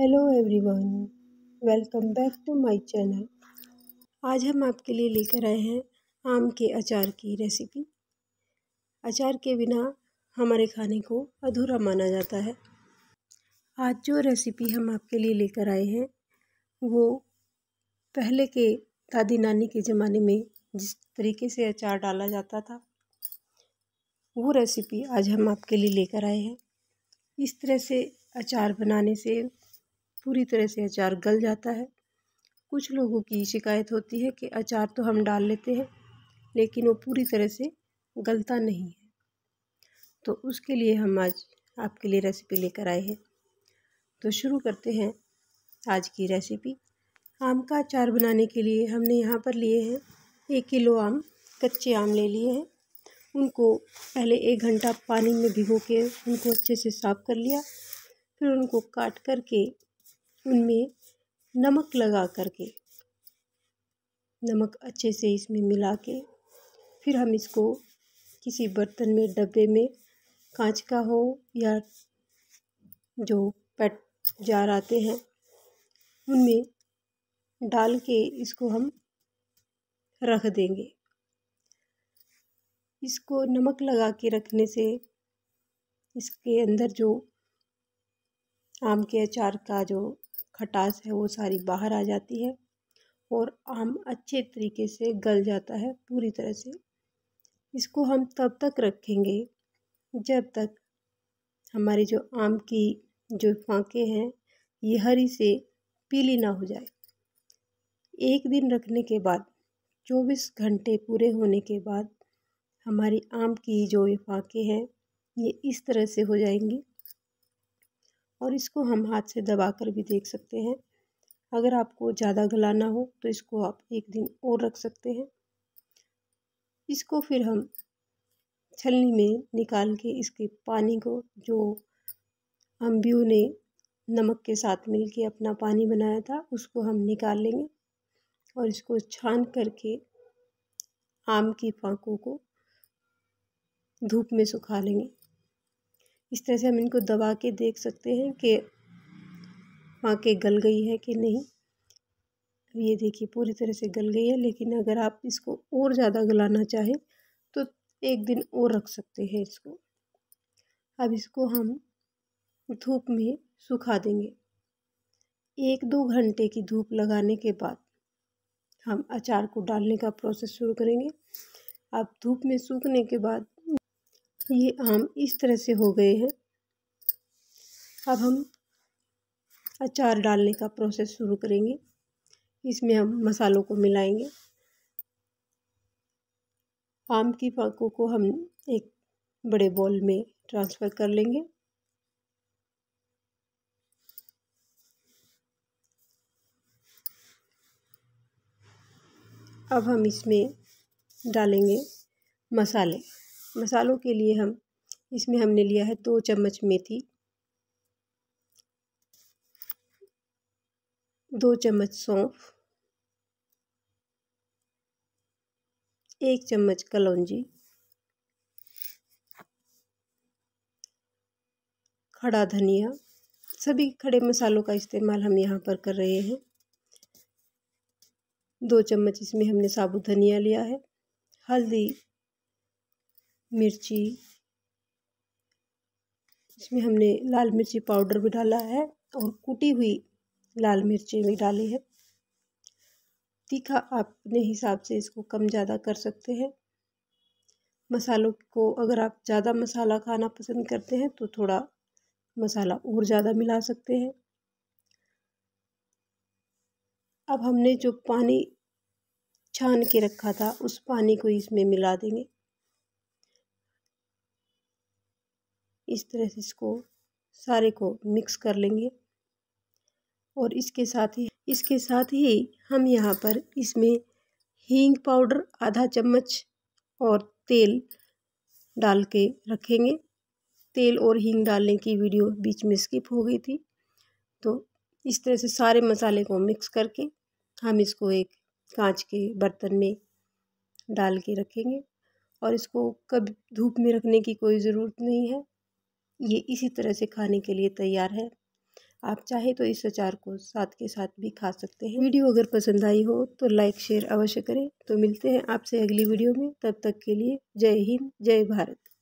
hello everyone welcome back to my channel आज हम आपके लिए लेकर आए हैं आम के अचार की रेसिपी अचार के बिना हमारे खाने को अधूरा माना जाता है आज जो रेसिपी हम आपके लिए लेकर आए हैं वो पहले के दादी नानी के ज़माने में जिस तरीके से अचार डाला जाता था वो रेसिपी आज हम आपके लिए लेकर आए हैं इस तरह से अचार बनाने से पूरी तरह से अचार गल जाता है कुछ लोगों की शिकायत होती है कि अचार तो हम डाल लेते हैं लेकिन वो पूरी तरह से गलता नहीं है तो उसके लिए हम आज आपके लिए रेसिपी लेकर आए हैं तो शुरू करते हैं आज की रेसिपी आम का अचार बनाने के लिए हमने यहाँ पर लिए हैं एक किलो आम कच्चे आम ले लिए हैं उनको पहले एक घंटा पानी में भिगो के उनको अच्छे से साफ़ कर लिया फिर उनको काट करके उनमें नमक लगा कर के नमक अच्छे से इसमें मिला के फिर हम इसको किसी बर्तन में डब्बे में कांच का हो या जो पेट जार आते हैं उनमें डाल के इसको हम रख देंगे इसको नमक लगा के रखने से इसके अंदर जो आम के अचार का जो खटास है वो सारी बाहर आ जाती है और आम अच्छे तरीके से गल जाता है पूरी तरह से इसको हम तब तक रखेंगे जब तक हमारे जो आम की जो फांके हैं ये हरी से पीली ना हो जाए एक दिन रखने के बाद चौबीस घंटे पूरे होने के बाद हमारी आम की जो ये फांके हैं ये इस तरह से हो जाएंगी और इसको हम हाथ से दबा कर भी देख सकते हैं अगर आपको ज़्यादा गलाना हो तो इसको आप एक दिन और रख सकते हैं इसको फिर हम छलनी में निकाल के इसके पानी को जो अम्बियों ने नमक के साथ मिल के अपना पानी बनाया था उसको हम निकाल लेंगे और इसको छान करके आम की फांकों को धूप में सुखा लेंगे इस तरह से हम इनको दबा के देख सकते हैं कि वहाँ के गल गई है कि नहीं ये देखिए पूरी तरह से गल गई है लेकिन अगर आप इसको और ज़्यादा गलाना चाहें तो एक दिन और रख सकते हैं इसको अब इसको हम धूप में सुखा देंगे एक दो घंटे की धूप लगाने के बाद हम अचार को डालने का प्रोसेस शुरू करेंगे अब धूप में सूखने के बाद ये आम इस तरह से हो गए हैं अब हम अचार डालने का प्रोसेस शुरू करेंगे इसमें हम मसालों को मिलाएंगे आम की पाकों को हम एक बड़े बॉल में ट्रांसफ़र कर लेंगे अब हम इसमें डालेंगे मसाले मसालों के लिए हम इसमें हमने लिया है दो चम्मच मेथी दो चम्मच सौंफ एक चम्मच कलौजी खड़ा धनिया सभी खड़े मसालों का इस्तेमाल हम यहाँ पर कर रहे हैं दो चम्मच इसमें हमने साबुत धनिया लिया है हल्दी मिर्ची इसमें हमने लाल मिर्ची पाउडर भी डाला है और कुटी हुई लाल मिर्ची भी डाली है तीखा आप अपने हिसाब से इसको कम ज़्यादा कर सकते हैं मसालों को अगर आप ज़्यादा मसाला खाना पसंद करते हैं तो थोड़ा मसाला और ज़्यादा मिला सकते हैं अब हमने जो पानी छान के रखा था उस पानी को इसमें मिला देंगे इस तरह से इसको सारे को मिक्स कर लेंगे और इसके साथ ही इसके साथ ही हम यहाँ पर इसमें हींग पाउडर आधा चम्मच और तेल डाल के रखेंगे तेल और हींग डालने की वीडियो बीच में स्किप हो गई थी तो इस तरह से सारे मसाले को मिक्स करके हम इसको एक कांच के बर्तन में डाल के रखेंगे और इसको कभी धूप में रखने की कोई ज़रूरत नहीं है ये इसी तरह से खाने के लिए तैयार है आप चाहे तो इस अचार को साथ के साथ भी खा सकते हैं वीडियो अगर पसंद आई हो तो लाइक शेयर अवश्य करें तो मिलते हैं आपसे अगली वीडियो में तब तक के लिए जय हिंद जय भारत